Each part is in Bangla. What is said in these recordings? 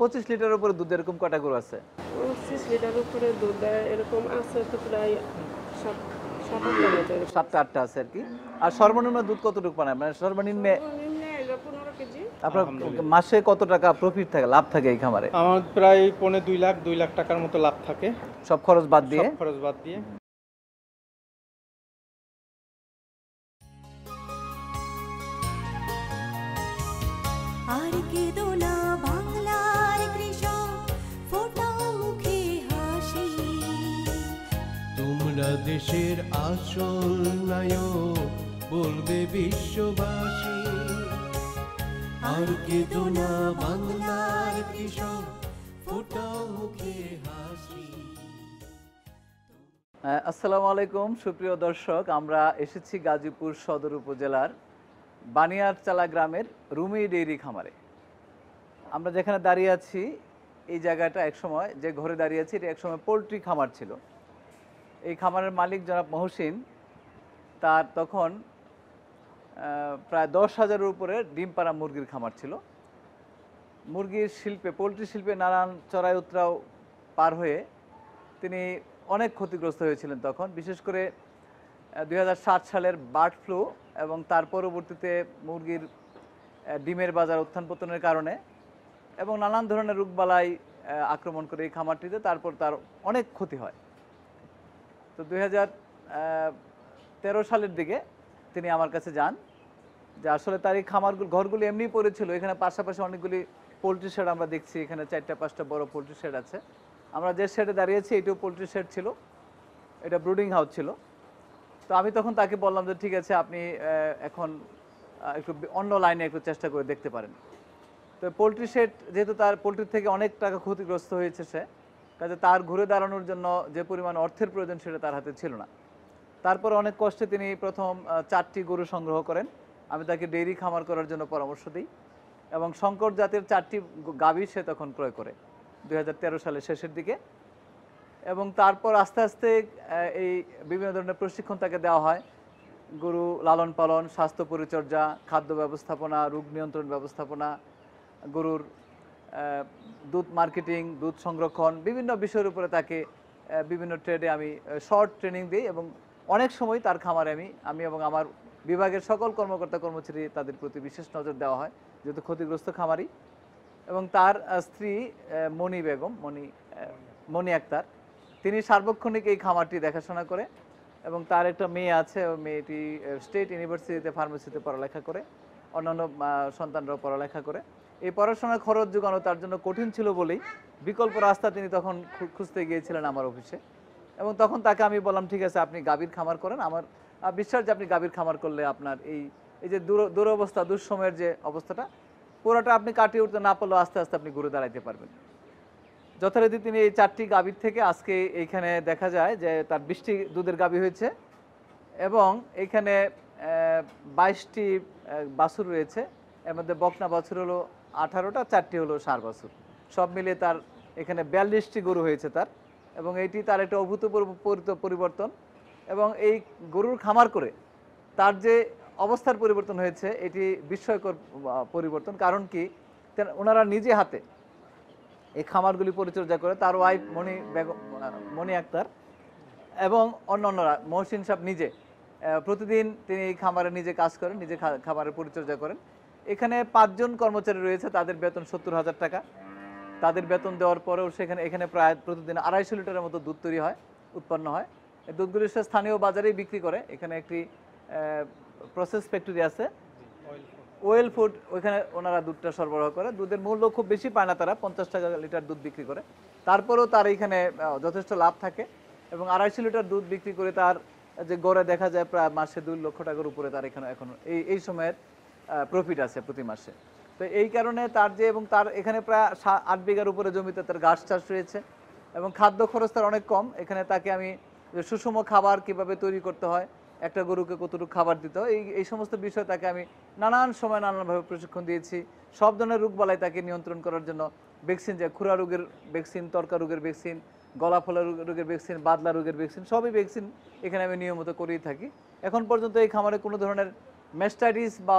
পঁচিশ লিটার উপরে দুধ এরকম কটা গরু আছে পঁচিশ লিটার উপরে দুধ এরকম আছে তো প্রায় আছে আর কি আর সর্বনিম্ন দুধ কতটুকু মানে মাসে কত টাকা প্রফিট থাকে লাভ থাকে এই খামারে আমার প্রায় পৌনে দুই লাখ দুই লাখ টাকার মতো লাভ থাকে সব খরচ বাদ দিয়ে খরচ বাদ দিয়ে আর কি আমরা দেশের আসল নায়ক বলবে বিশ্ববাসী আর কি তোমা বাংলার কৃষক ফোটাও মুখে হাসি আসসালামু আলাইকুম সুপ্রিয় দর্শক আমরা এসেছি গাজীপুর সদর উপজেলার বানিয়ারচালা গ্রামের রুমি ডেইরি খামারে আমরা যেখানে দাঁড়িয়ে আছি এই জায়গাটা একসময় যে ঘরে দাঁড়িয়ে আছি এটা একসময় পোলট্রি খামার ছিল এই খামারের মালিক জনাব মহসিন তার তখন প্রায় দশ হাজারের উপরে ডিম পাড়া মুরগির খামার ছিল মুরগির শিল্পে পোলট্রি শিল্পে নানান চড়াই উতরাও পার হয়ে তিনি অনেক ক্ষতিগ্রস্ত হয়েছিলেন তখন বিশেষ করে দুই সালের বার্ড ফ্লু এবং তার পরবর্তীতে মুরগির ডিমের বাজার উত্থান পতনের কারণে এবং নানান ধরনের রোগবালাই আক্রমণ করে এই খামারটিতে তারপর তার অনেক ক্ষতি হয় তো দুই তেরো সালের দিকে তিনি আমার কাছে যান যে আসলে তার এই খামার ঘরগুলি এমনি পড়েছিল এখানে পাশাপাশি অনেকগুলি পোলট্রি শেড আমরা দেখছি এখানে চারটা পাঁচটা বড় পোলট্রি শেড আছে আমরা যে শেডে দাঁড়িয়েছি এটিও পোলট্রি শেড ছিল এটা ব্রুডিং হাউস ছিল তো আমি তখন তাকে বললাম যে ঠিক আছে আপনি এখন একটু অন্য লাইনে একটু চেষ্টা করে দেখতে পারেন তো পোলট্রি শেড যেহেতু তার পোলট্রি থেকে অনেক টাকা ক্ষতিগ্রস্ত হয়েছে সে কাজে তার ঘুরে দাঁড়ানোর জন্য যে পরিমাণ অর্থের প্রয়োজন সেটা তার হাতে ছিল না তারপর অনেক কষ্টে তিনি প্রথম চারটি গরু সংগ্রহ করেন আমি তাকে ডেইরি খামার করার জন্য পরামর্শ দিই এবং শঙ্কর জাতের চারটি গাভী সে তখন ক্রয় করে দুই সালের শেষের দিকে এবং তারপর আস্তে আস্তে এই বিভিন্ন ধরনের প্রশিক্ষণ তাকে দেওয়া হয় গরু লালন পালন স্বাস্থ্য পরিচর্যা খাদ্য ব্যবস্থাপনা রোগ নিয়ন্ত্রণ ব্যবস্থাপনা গরুর দুধ মার্কেটিং দুধ সংরক্ষণ বিভিন্ন বিষয়ের উপরে তাকে বিভিন্ন ট্রেডে আমি শর্ট ট্রেনিং দিই এবং অনেক সময় তার খামারে আমি আমি এবং আমার বিভাগের সকল কর্মকর্তা কর্মচারী তাদের প্রতি বিশেষ নজর দেওয়া হয় যেহেতু ক্ষতিগ্রস্ত খামারি এবং তার স্ত্রী মনি বেগম মনি মনি আক্তার তিনি সার্বক্ষণিক এই খামারটি দেখাশোনা করে এবং তার একটা মেয়ে আছে মেয়েটি স্টেট ইউনিভার্সিটিতে ফার্মেসিতে পড়ালেখা করে অন্যান্য সন্তানরাও পড়ালেখা করে এই পড়াশোনার খরচ যোগানো তার জন্য কঠিন ছিল বলেই বিকল্প রাস্তা তিনি তখন খুঁজতে গিয়েছিলেন আমার অফিসে এবং তখন তাকে আমি বললাম ঠিক আছে আপনি গাভীর খামার করেন আমার বিশ্বাস যে আপনি গাভীর খামার করলে আপনার এই এই যে দূর দুরবস্থা দুঃসময়ের যে অবস্থাটা পুরোটা আপনি কাটিয়ে উঠতে না পারলেও আস্তে আস্তে আপনি ঘুরে দাঁড়াইতে পারবেন যথারীতি তিনি এই চারটি গাভীর থেকে আজকে এইখানে দেখা যায় যে তার বৃষ্টি দুধের গাভী হয়েছে এবং এইখানে বাইশটি বাছুর রয়েছে এর মধ্যে বকনা বাছুর হলো আঠারোটা চারটি হলো সার বাছুর সব মিলে তার এখানে বিয়াল্লিশটি গরু হয়েছে তার এবং এটি তার একটা অভূতপূর্ব পরিবর্তন এবং এই গরুর খামার করে তার যে অবস্থার পরিবর্তন হয়েছে এটি বিস্ময়কর পরিবর্তন কারণ কি ওনারা নিজে হাতে এই খামারগুলি পরিচর্যা করে তার ওয়াইফ মণি বেগম মণি আক্তার এবং অন্যান্যরা মহসিন সাহেব নিজে প্রতিদিন তিনি এই খামারে নিজে কাজ করেন নিজে খামারের পরিচর্যা করেন এখানে পাঁচজন কর্মচারী রয়েছে তাদের বেতন সত্তর হাজার টাকা তাদের বেতন দেওয়ার পরেও সেখানে এখানে প্রায় প্রতিদিন আড়াইশো লিটারের মতো দুধ তৈরি হয় উৎপন্ন হয় এই দুধগুলি সে স্থানীয় বাজারেই বিক্রি করে এখানে একটি প্রসেস ফ্যাক্টরি আছে ওয়েল ফুড ওইখানে ওনারা দুধটা সরবরাহ করে দুধের মূল্য খুব বেশি পায় না তারা পঞ্চাশ টাকা লিটার দুধ বিক্রি করে তারপরেও তার এখানে যথেষ্ট লাভ থাকে এবং আড়াইশো লিটার দুধ বিক্রি করে তার যে গড়ে দেখা যায় প্রায় মাসে দুই লক্ষ টাকার উপরে তার এখানে এখন এই এই সময়ের প্রফিট আছে প্রতি মাসে তো এই কারণে তার যে এবং তার এখানে প্রায় আট বিঘার উপরে জমিতে তার ঘাস চাষ রয়েছে এবং খাদ্য খরচ তার অনেক কম এখানে তাকে আমি সুষম খাবার কিভাবে তৈরি করতে হয় একটা গরুকে কতটুকু খাবার দিতে হয় এই এই সমস্ত বিষয় তাকে আমি নানান সময় নানানভাবে প্রশিক্ষণ দিয়েছি সব ধরনের রোগবালাই তাকে নিয়ন্ত্রণ করার জন্য ভ্যাকসিন যে খুরা রোগের ভ্যাকসিন তর্কা রোগের ভ্যাকসিন গলা ফলা রোগের ভ্যাকসিন বাদলা রোগের ভ্যাকসিন সবই ভ্যাকসিন এখানে আমি নিয়মিত করেই থাকি এখন পর্যন্ত এই খামারে কোনো ধরনের মেস্টাডিস বা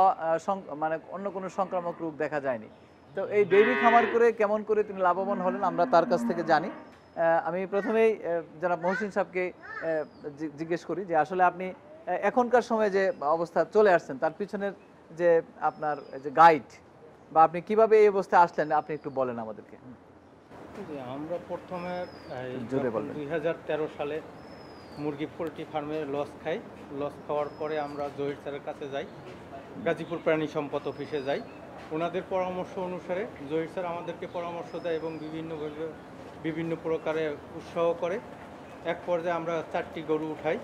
মানে অন্য কোনো সংক্রামক রোগ দেখা যায়নি তো এই ডেইরি খামার করে কেমন করে তিনি লাভবান হলেন আমরা তার কাছ থেকে জানি আমি প্রথমেই যারা মহসিন সাহেবকে জিজ্ঞেস করি যে আসলে আপনি এখনকার সময়ে যে অবস্থা চলে আসছেন তার পিছনের যে আপনার যে গাইড বা আপনি কিভাবে এই অবস্থায় আসলেন আপনি একটু বলেন আমাদেরকে আমরা প্রথমে দুই হাজার সালে মুরগি পোলট্রি ফার্মে লস খাই লস খাওয়ার পরে আমরা জহির স্যারের কাছে যাই গাজীপুর প্রাণী সম্পদ অফিসে যাই ওনাদের পরামর্শ অনুসারে জহির স্যার আমাদেরকে পরামর্শ দেয় এবং বিভিন্ন বিভিন্ন প্রকারে উৎসাহ করে এক পর্যায়ে আমরা চারটি গরু উঠাই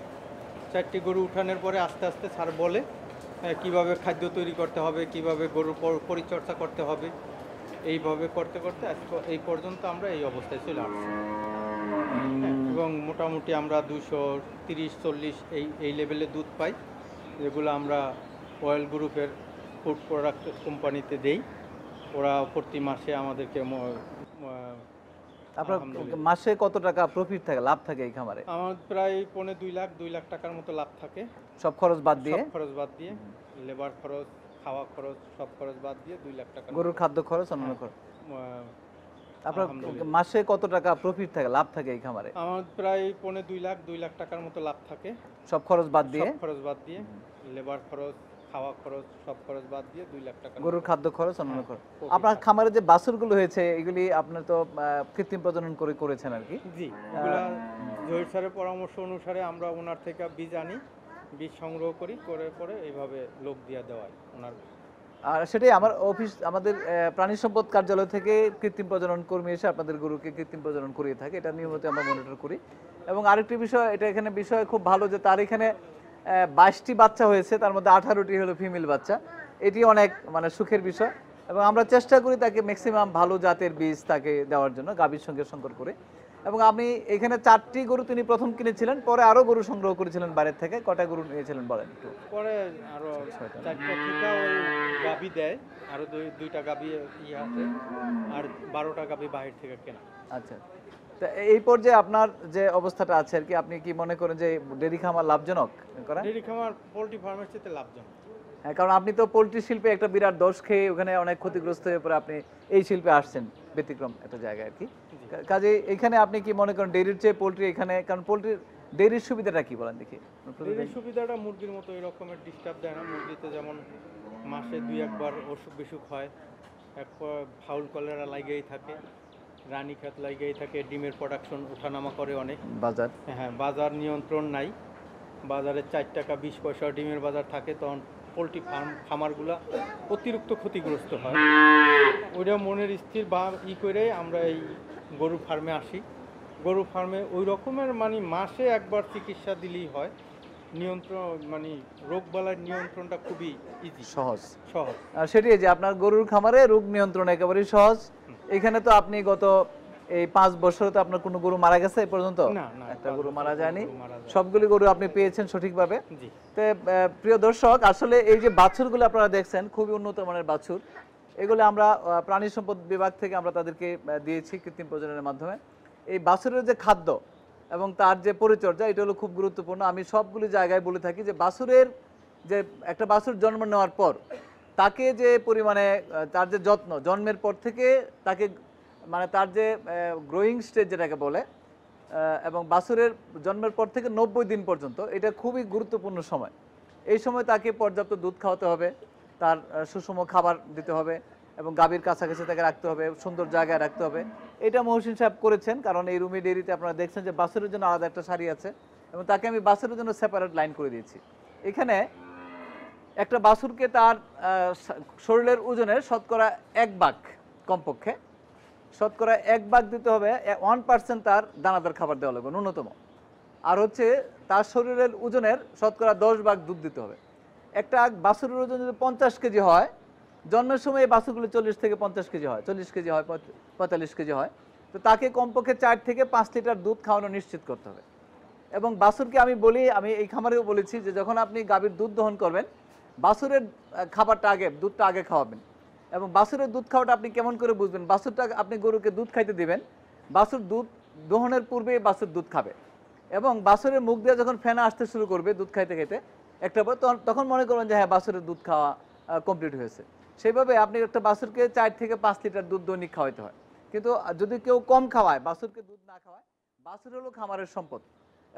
চারটি গরু উঠানোর পরে আস্তে আস্তে স্যার বলে কিভাবে খাদ্য তৈরি করতে হবে কিভাবে গরু পরিচর্যা করতে হবে এইভাবে করতে করতে এই পর্যন্ত আমরা এই অবস্থায় চলে আসছি হ্যাঁ। এবং মোটামুটি আমরা দুশো তিরিশ চল্লিশ এই এই লেভেলে দুধ পাই যেগুলো আমরা অয়েল গ্রুপের ফুড প্রোডাক্ট কোম্পানিতে দেই ওরা প্রতি মাসে আমাদেরকে মাসে কত টাকা প্রফিট থাকে লাভ থাকে এই খামারে আমার প্রায় পৌনে দুই লাখ দুই লাখ টাকার মতো লাভ থাকে সব খরচ বাদ দিয়ে খরচ বাদ দিয়ে লেবার খরচ খাওয়া খরচ সব খরচ বাদ দিয়ে দুই লাখ টাকা গরুর খাদ্য খরচ অন্য হ্যাঁ। খরচ আপনার মাসে কত টাকা প্রফিট থাকে লাভ থাকে এই খামারে আমার প্রায় পনে দুই লাখ দুই লাখ টাকার মতো লাভ থাকে সব খরচ বাদ দিয়ে খরচ বাদ দিয়ে লেবার খরচ খাওয়া খরচ সব খরচ বাদ দিয়ে দুই লাখ টাকা গরুর খাদ্য খরচ অন্যান্য হ্যাঁ, খরচ আপনার খামারে যে বাছুরগুলো হয়েছে এগুলি আপনি তো কৃত্রিম প্রজনন করে করেছেন আর কি পরামর্শ অনুসারে আমরা ওনার থেকে বীজ আনি বীজ সংগ্রহ করি করে পরে এইভাবে লোক দিয়ে দেওয়ায় ওনার আর সেটাই আমার অফিস আমাদের প্রাণী সম্পদ কার্যালয় থেকে কৃত্রিম প্রজনন কর্মী এসে আপনাদের গরুকে কৃত্রিম প্রজনন করিয়ে থাকে এটা নিয়মিত আমরা মনিটর করি এবং আরেকটি বিষয় এটা এখানে বিষয় খুব ভালো যে তার এখানে বাইশটি বাচ্চা হয়েছে তার মধ্যে আঠারোটি হলো ফিমেল বাচ্চা এটি অনেক মানে সুখের বিষয় এবং আমরা চেষ্টা করি তাকে ম্যাক্সিমাম ভালো জাতের বীজ তাকে দেওয়ার জন্য গাভীর সঙ্গে সংকর করে এবং আপনি এখানে চারটি গরু তিনি প্রথম কিনেছিলেন পরে আরো গরু সংগ্রহ করেছিলেন বাইরের থেকে কটা গরু নিয়েছিলেন বলেন একটু পরে আরো চারটা গাবি দেয় আর দুইটা গাবি ইয়ে আছে আর বারোটা গাবি বাহির থেকে কেনা আচ্ছা তা এই পর্যায়ে আপনার যে অবস্থাটা আছে আর কি আপনি কি মনে করেন যে ডেরি খামার লাভজনক করেন ডেরি খামার পোলট্রি ফার্মের চেয়ে লাভজনক হ্যাঁ, কারণ আপনি তো পোলট্রি শিল্পে একটা বিরাট দোষ খেয়ে ওখানে অনেক ক্ষতিগ্রস্ত হয়ে পরে আপনি এই শিল্পে আসছেন ব্যতিক্রম একটা জায়গায় আর কি কাজে এখানে আপনি কি মনে করেন ডেইরির চেয়ে পোলট্রি এখানে কারণ পোলট্রির ডেইরির সুবিধাটা কি বলেন দেখি ডেইরির সুবিধাটা মুরগির মতো রকমের ডিস্টার্ব দেয় না মুরগিতে যেমন মাসে দুই একবার অসুখ বিসুখ হয় একবার ফাউল কলেরা লাগেই থাকে রানী খাত লাগেই থাকে ডিমের প্রোডাকশন ওঠানামা করে অনেক বাজার হ্যাঁ বাজার নিয়ন্ত্রণ নাই বাজারে চার টাকা বিশ পয়সা ডিমের বাজার থাকে তখন পোলট্রি ফার্ম খামারগুলা অতিরিক্ত ক্ষতিগ্রস্ত হয় ওইটা মনের স্থির বা ই করে আমরা এই গরু ফার্মে আসি গরু ফার্মে ওই রকমের মানে মাসে একবার চিকিৎসা দিলেই হয় নিয়ন্ত্রণ মানে রোগ রোগবালার নিয়ন্ত্রণটা খুবই ইজি সহজ সহজ আর সেটি যে আপনার গরুর খামারে রোগ নিয়ন্ত্রণ একেবারেই সহজ এখানে তো আপনি গত এই পাঁচ বছরে তো আপনার কোনো গরু মারা গেছে এ পর্যন্ত একটা গরু মারা যায়নি সবগুলি গরু আপনি পেয়েছেন সঠিকভাবে তো প্রিয় দর্শক আসলে এই যে বাছুরগুলো আপনারা দেখছেন খুবই উন্নত মানের বাছুর এগুলো আমরা প্রাণী সম্পদ বিভাগ থেকে আমরা তাদেরকে দিয়েছি কৃত্রিম প্রজননের মাধ্যমে এই বাছুরের যে খাদ্য এবং তার যে পরিচর্যা এটা হলো খুব গুরুত্বপূর্ণ আমি সবগুলি জায়গায় বলে থাকি যে বাছুরের যে একটা বাছুর জন্ম নেওয়ার পর তাকে যে পরিমাণে তার যে যত্ন জন্মের পর থেকে তাকে মানে তার যে গ্রোয়িং স্টেজ যেটাকে বলে এবং বাছুরের জন্মের পর থেকে নব্বই দিন পর্যন্ত এটা খুবই গুরুত্বপূর্ণ সময় এই সময় তাকে পর্যাপ্ত দুধ খাওয়াতে হবে তার সুষম খাবার দিতে হবে এবং গাভীর কাছাকাছি তাকে রাখতে হবে সুন্দর জায়গায় রাখতে হবে এটা মহসিন সাহেব করেছেন কারণ এই রুমের ডেরিতে আপনারা দেখছেন যে বাসের জন্য আলাদা একটা শাড়ি আছে এবং তাকে আমি বাসের জন্য সেপারেট লাইন করে দিয়েছি এখানে একটা বাসুরকে তার শরীরের ওজনের শতকরা এক বাঘ কমপক্ষে শতকরা এক বাঘ দিতে হবে ওয়ান পার্সেন্ট তার দানাদার খাবার দেওয়া লাগবে ন্যূনতম আর হচ্ছে তার শরীরের ওজনের শতকরা দশ ভাগ দুধ দিতে হবে একটা বাসুরের ওজন যদি পঞ্চাশ কেজি হয় জন্মের সময় এই বাছুরগুলো চল্লিশ থেকে পঞ্চাশ কেজি হয় চল্লিশ কেজি হয় পঁয়তাল্লিশ কেজি হয় তো তাকে কমপক্ষে চার থেকে পাঁচ লিটার দুধ খাওয়ানো নিশ্চিত করতে হবে এবং বাছুরকে আমি বলি আমি এই খামারেও বলেছি যে যখন আপনি গাভীর দুধ দহন করবেন বাছুরের খাবারটা আগে দুধটা আগে খাওয়াবেন এবং বাছুরের দুধ খাওয়াটা আপনি কেমন করে বুঝবেন বাছুরটা আপনি গরুকে দুধ খাইতে দিবেন বাছুর দুধ দহনের পূর্বে বাছুর দুধ খাবে এবং বাছুরের মুখ দিয়ে যখন ফেনা আসতে শুরু করবে দুধ খাইতে খাইতে একটা পর তখন মনে করবেন যে হ্যাঁ বাছুরের দুধ খাওয়া কমপ্লিট হয়েছে সেইভাবে আপনি একটা বাছুরকে চার থেকে পাঁচ লিটার দুধ দৈনিক খাওয়াইতে হয় কিন্তু যদি কেউ কম খাওয়ায় বাছুরকে দুধ না খাওয়ায় বাছুর হলো খামারের সম্পদ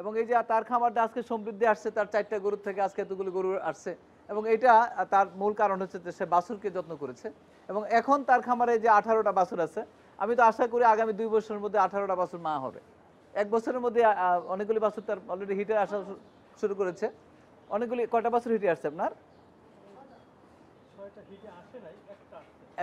এবং এই যে তার খামারটা আজকে সমৃদ্ধি আসছে তার চারটা গরুর থেকে আজকে এতগুলো গরু আসছে এবং এটা তার মূল কারণ হচ্ছে যে সে বাছুরকে যত্ন করেছে এবং এখন তার খামারে যে আঠারোটা বাছুর আছে আমি তো আশা করি আগামী দুই বছরের মধ্যে আঠারোটা বাছুর মা হবে এক বছরের মধ্যে অনেকগুলি বাছুর তার অলরেডি হিটে আসা শুরু করেছে অনেকগুলি কটা বাছুর হিটে আসছে আপনার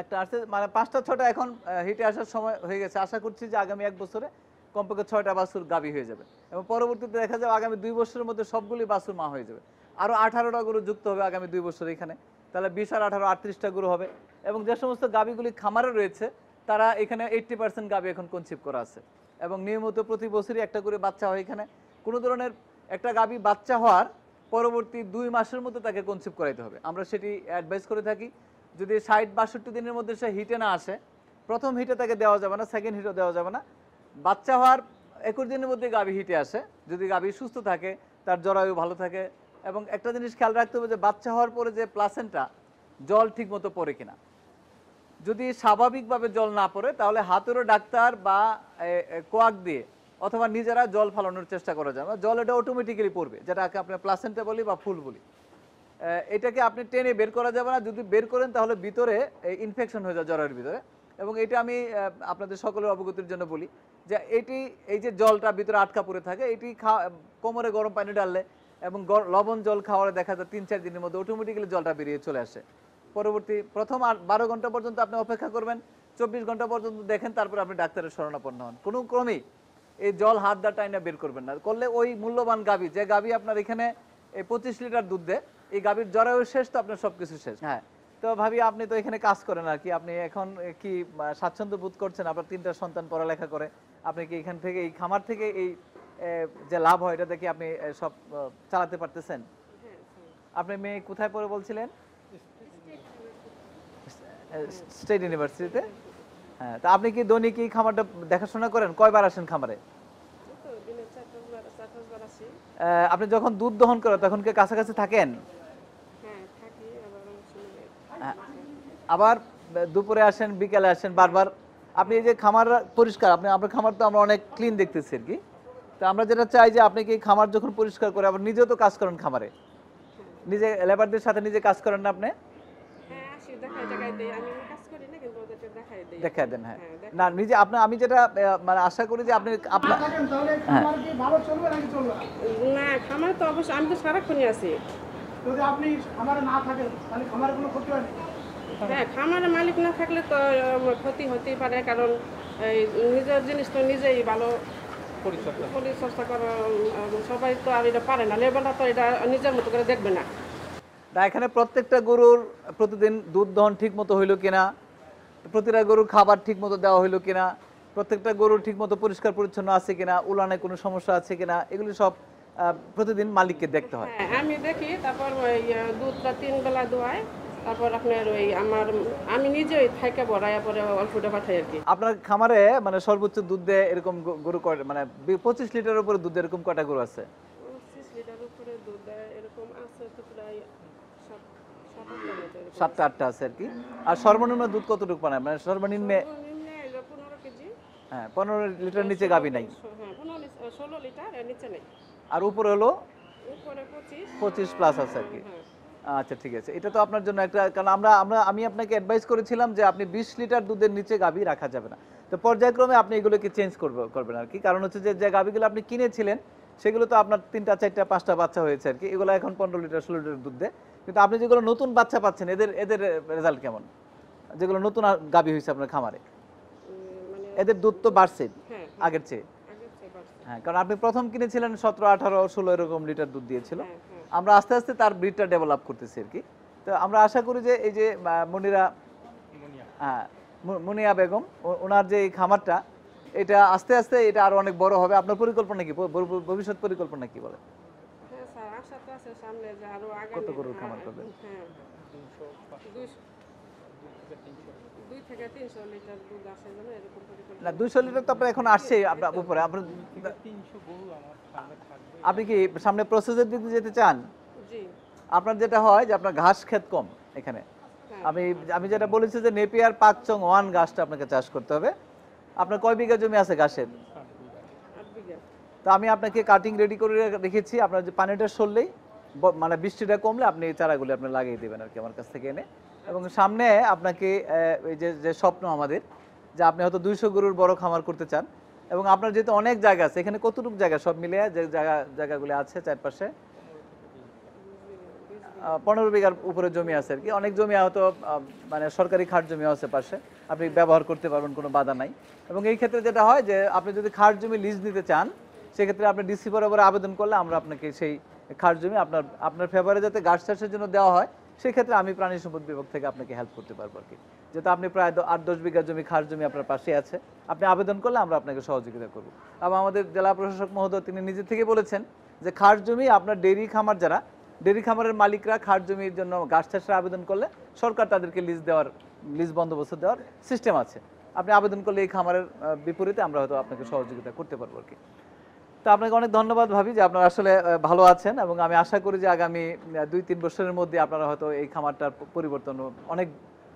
একটা আসছে মানে পাঁচটা ছটা এখন হিটে আসার সময় হয়ে গেছে আশা করছি যে আগামী এক বছরে কমপক্ষে ছয়টা বাছুর গাবি হয়ে যাবে এবং পরবর্তীতে দেখা যাবে আগামী দুই বছরের মধ্যে সবগুলি বাছুর মা হয়ে যাবে আরও আঠারোটা গরু যুক্ত হবে আগামী দুই বছর এখানে তাহলে বিশ আর আঠারো আটত্রিশটা গরু হবে এবং যে সমস্ত গাবিগুলি খামারে রয়েছে তারা এখানে এইট্টি পার্সেন্ট গাবি এখন কনসিভ করা আছে এবং নিয়মিত প্রতি বছরই একটা করে বাচ্চা হয় এখানে কোনো ধরনের একটা গাবি বাচ্চা হওয়ার পরবর্তী দুই মাসের মধ্যে তাকে কনসিভ করাইতে হবে আমরা সেটি অ্যাডভাইস করে থাকি যদি ষাট বাষট্টি দিনের মধ্যে সে হিটে না আসে প্রথম হিটে তাকে দেওয়া যাবে না সেকেন্ড হিটও দেওয়া যাবে না বাচ্চা হওয়ার একুশ দিনের মধ্যে গাভী হিটে আসে যদি গাভী সুস্থ থাকে তার জরায়ু ভালো থাকে এবং একটা জিনিস খেয়াল রাখতে হবে যে বাচ্চা হওয়ার পরে যে প্লাসেন্টা জল ঠিকমতো পড়ে কিনা যদি স্বাভাবিকভাবে জল না পড়ে তাহলে হাতেরও ডাক্তার বা কোয়াক দিয়ে অথবা নিজেরা জল ফালানোর চেষ্টা করা যাবে জল এটা অটোমেটিক্যালি পড়বে যেটাকে আপনার প্লাসেন্টে বলি বা ফুল বলি এটাকে আপনি টেনে বের করা যাবে না যদি বের করেন তাহলে ভিতরে ইনফেকশন হয়ে যায় জ্বরের ভিতরে এবং এটা আমি আপনাদের সকলের অবগতির জন্য বলি যে এটি এই যে জলটা ভিতরে আটকা পড়ে থাকে এটি খাওয়া কোমরে গরম পানি ডাললে এবং লবণ জল খাওয়ার দেখা যায় তিন চার দিনের মধ্যে অটোমেটিক্যালি জলটা বেরিয়ে চলে আসে পরবর্তী প্রথম আর বারো ঘন্টা পর্যন্ত আপনি অপেক্ষা করবেন চব্বিশ ঘন্টা পর্যন্ত দেখেন তারপর আপনি ডাক্তারের শরণাপন্ন হন কোনো ক্রমেই এই জল হাত দা টাইনা বের করবেন না করলে ওই মূল্যবান গাভী যে গাভী আপনার এখানে পঁচিশ লিটার দুধ দেয় এই গাভীর জরায়ু শেষ তো আপনার সবকিছু শেষ হ্যাঁ তো ভাবি আপনি তো এখানে কাজ করেন আর কি আপনি এখন কি স্বাচ্ছন্দ্য বোধ করছেন আপনার তিনটা সন্তান পড়ালেখা করে আপনি কি এখান থেকে এই খামার থেকে এই যে লাভ হয় এটা দেখে আপনি সব চালাতে পারতেছেন আপনি মেয়ে কোথায় পড়ে বলছিলেন স্টেট ইউনিভার্সিটিতে হ্যাঁ তা আপনি কি দৈনিক এই খামারটা দেখাশোনা করেন কয়বার আসেন খামারে আপনি যখন দুধ দহন করেন তখন কি কাছাকাছি থাকেন হ্যাঁ, হ্যাঁ, আবার দুপুরে আসেন বিকেলে আসেন বারবার আপনি এই যে খামার পরিষ্কার আপনি আপনার খামার তো আমরা অনেক ক্লিন দেখতেছি আর কি তো আমরা যেটা চাই যে আপনি কি খামার যখন পরিষ্কার করে আবার নিজেও তো কাজ করেন খামারে হ্যাঁ। নিজে লেবারদের সাথে নিজে কাজ করেন না আপনি দেখায় দেন হ্যাঁ, হ্যাঁ না নিজে আপনার আমি যেটা মানে আশা করি যে আপনি আপনার হ্যাঁ। ভালো চলবে নাকি চলবে না খামার তো অবশ্যই আমি তো সারাক্ষণই আছি যদি আপনি খামারে না থাকেন তাহলে খামারে কোনো ক্ষতি হয় হ্যাঁ খামারের মালিক না থাকলে তো ক্ষতি হতেই পারে কারণ নিজের জিনিস তো নিজেই ভালো পরিচর্যা করা সবাই তো আর এটা পারে না লেবাররা তো এটা নিজের মতো করে দেখবে না তা এখানে প্রত্যেকটা গরুর প্রতিদিন দুধ দহন ঠিক মতো হইল কিনা প্রতিটা গরুর খাবার ঠিক মতো দেওয়া হইলো কিনা প্রত্যেকটা গরুর মতো পরিষ্কার পরিচ্ছন্ন আছে কিনা উলানে কোনো সমস্যা আছে কিনা এগুলি সব প্রতিদিন মালিককে দেখতে হয় হ্যাঁ, আমি দেখি তারপর ওই দুধটা তিন বেলা দোয়াই তারপর আপনার ওই আমার আমি নিজেই থাকে বড়ায় পরে অল্পটা পাঠাই আর কি আপনার খামারে মানে সর্বোচ্চ দুধ দেয় এরকম গরু মানে পঁচিশ লিটার উপরে দুধ এরকম কটা গরু আছে সাতটা আটটা আছে আর কি আর সর্বনিম্ন দুধ কতটুকু পান মানে সর্বনিম্নে হ্যাঁ পনেরো লিটার নিচে গাবি নাই হ্যাঁ, আর উপরে হলো পঁচিশ প্লাস আছে আর কি হ্যাঁ, হ্যাঁ। আচ্ছা ঠিক আছে এটা তো আপনার জন্য একটা কারণ আমরা আমরা আমি আপনাকে অ্যাডভাইস করেছিলাম যে আপনি বিশ লিটার দুধের নিচে গাবি রাখা যাবে না তো পর্যায়ক্রমে আপনি এগুলোকে চেঞ্জ করবে করবেন আর কি কারণ হচ্ছে যে যে গাবিগুলো আপনি কিনেছিলেন সেগুলো তো আপনার তিনটা চারটা পাঁচটা বাচ্চা হয়েছে আর কি এগুলো এখন পনেরো লিটার ষোলো লিটার দুধ দেয় কিন্তু আপনি যেগুলো নতুন বাচ্চা পাচ্ছেন এদের এদের রেজাল্ট কেমন যেগুলো নতুন গাবি হয়েছে আপনার খামারে মানে এদের দুধ তো বাড়ছে হ্যাঁ, হ্যাঁ। আগের চেয়ে হ্যাঁ কারণ আপনি প্রথম কিনেছিলেন সতেরো আঠারো ষোলো এরকম লিটার দুধ দিয়েছিল হ্যাঁ, আমরা আস্তে আস্তে তার ব্রিডটা ডেভেলপ করতেছি আর কি তো আমরা আশা করি যে এই যে মনিরা হ্যাঁ মুনিয়া বেগম ওনার যে খামারটা এটা আস্তে আস্তে এটা আরো অনেক বড় হবে আপনার পরিকল্পনা কি ভবিষ্যৎ পরিকল্পনা কি বলে আশা তো আছে সামনে যে আরো আগামী কত গরুর খামার করবে হ্যাঁ থেকে লিটার দুধ এরকম না 200 লিটার তো আপনার এখন আসছে আপনার উপরে আপনার 300 গরু আমার সামনে থাকবে আপনি কি সামনে প্রসেসের দিকে যেতে চান আপনার যেটা হয় যে আপনার ঘাস ক্ষেত কম এখানে হ্যাঁ। আমি আমি যেটা বলেছি যে নেপিয়ার পাকচং ওয়ান ঘাসটা আপনাকে চাষ করতে হবে আপনার কয় বিঘা জমি আছে ঘাসের তো আমি আপনাকে কাটিং রেডি করে রেখেছি আপনার যে পানিটা সরলেই মানে বৃষ্টিটা কমলে আপনি এই চারাগুলি আপনি লাগিয়ে দেবেন আর কি আমার কাছ থেকে এনে এবং সামনে আপনাকে এই যে যে স্বপ্ন আমাদের যে আপনি হয়তো দুইশো গরুর বড় খামার করতে চান এবং আপনার যেহেতু অনেক জায়গা আছে এখানে কতটুকু জায়গা সব মিলে যে জায়গা জায়গাগুলি আছে চারপাশে পনেরো বিঘার উপরে জমি আছে আর কি অনেক জমি হয়তো মানে সরকারি খাট জমি আছে পাশে আপনি ব্যবহার করতে পারবেন কোনো বাধা নাই এবং এই ক্ষেত্রে যেটা হয় যে আপনি যদি খাট জমি লিজ নিতে চান সেক্ষেত্রে আপনি ডিসি বরাবর আবেদন করলে আমরা আপনাকে সেই খাস জমি আপনার আপনার ফেভারে যাতে গাছ চাষের জন্য দেওয়া হয় সেক্ষেত্রে আমি প্রাণী সম্পদ বিভাগ থেকে আপনাকে হেল্প করতে পারবো আর কি যেটা আপনি প্রায় আট দশ বিঘা জমি খাস জমি আপনার পাশে আছে আপনি আবেদন করলে আমরা আপনাকে সহযোগিতা করব এবং আমাদের জেলা প্রশাসক মহোদয় তিনি নিজে থেকে বলেছেন যে খাস জমি আপনার ডেইরি খামার যারা ডেইরি খামারের মালিকরা খাস জমির জন্য গাছ চাষের আবেদন করলে সরকার তাদেরকে লিজ দেওয়ার লিজ বন্দোবস্ত দেওয়ার সিস্টেম আছে আপনি আবেদন করলে এই খামারের বিপরীতে আমরা হয়তো আপনাকে সহযোগিতা করতে পারবো আর কি তো আপনাকে অনেক ধন্যবাদ ভাবি যে আপনারা আসলে ভালো আছেন এবং আমি আশা করি যে আগামী দুই তিন বছরের মধ্যে আপনারা হয়তো এই খামারটার পরিবর্তন অনেক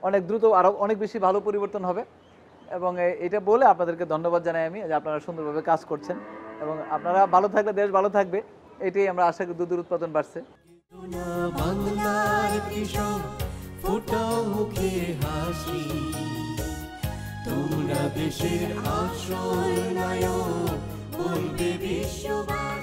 অনেক দ্রুত আরও অনেক বেশি ভালো পরিবর্তন হবে এবং এটা বলে আপনাদেরকে ধন্যবাদ জানাই আমি যে আপনারা সুন্দরভাবে কাজ করছেন এবং আপনারা ভালো থাকলে দেশ ভালো থাকবে এটাই আমরা আশা করি দুধের উৎপাদন বাড়ছে মুখে হাসি তোমরা দেশের নায়ক করবে বিশ্ববাস